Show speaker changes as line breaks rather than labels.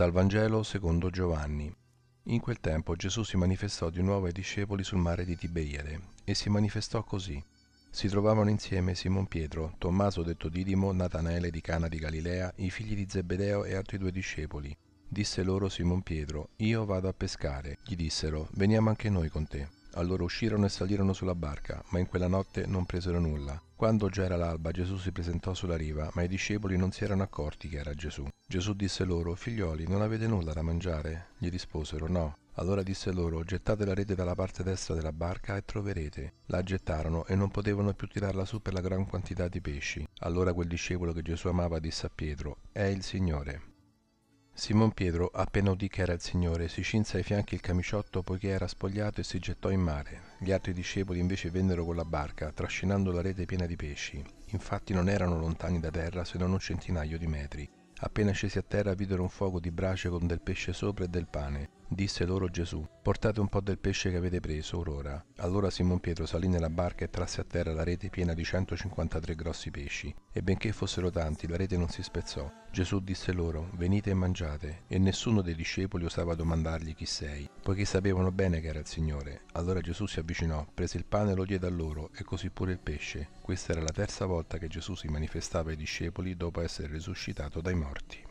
Dal Vangelo secondo Giovanni. In quel tempo Gesù si manifestò di nuovo ai discepoli sul mare di Tiberiade e si manifestò così. Si trovavano insieme Simon Pietro, Tommaso detto Didimo, Natanele di Cana di Galilea, i figli di Zebedeo e altri due discepoli. Disse loro Simon Pietro, io vado a pescare. Gli dissero, veniamo anche noi con te. Allora uscirono e salirono sulla barca, ma in quella notte non presero nulla. Quando già era l'alba, Gesù si presentò sulla riva, ma i discepoli non si erano accorti che era Gesù. Gesù disse loro, figlioli, non avete nulla da mangiare? Gli risposero, no. Allora disse loro, gettate la rete dalla parte destra della barca e troverete. La gettarono e non potevano più tirarla su per la gran quantità di pesci. Allora quel discepolo che Gesù amava disse a Pietro, è il Signore. Simon Pietro, appena udì che era il Signore, si cinse ai fianchi il camiciotto poiché era spogliato e si gettò in mare. Gli altri discepoli invece vennero con la barca, trascinando la rete piena di pesci. Infatti non erano lontani da terra se non un centinaio di metri. Appena scesi a terra videro un fuoco di brace con del pesce sopra e del pane. Disse loro Gesù, portate un po' del pesce che avete preso or ora. Allora Simon Pietro salì nella barca e trasse a terra la rete piena di 153 grossi pesci, e benché fossero tanti, la rete non si spezzò. Gesù disse loro, venite e mangiate, e nessuno dei discepoli osava domandargli chi sei, poiché sapevano bene che era il Signore. Allora Gesù si avvicinò, prese il pane e lo diede a loro, e così pure il pesce. Questa era la terza volta che Gesù si manifestava ai discepoli dopo essere risuscitato dai morti.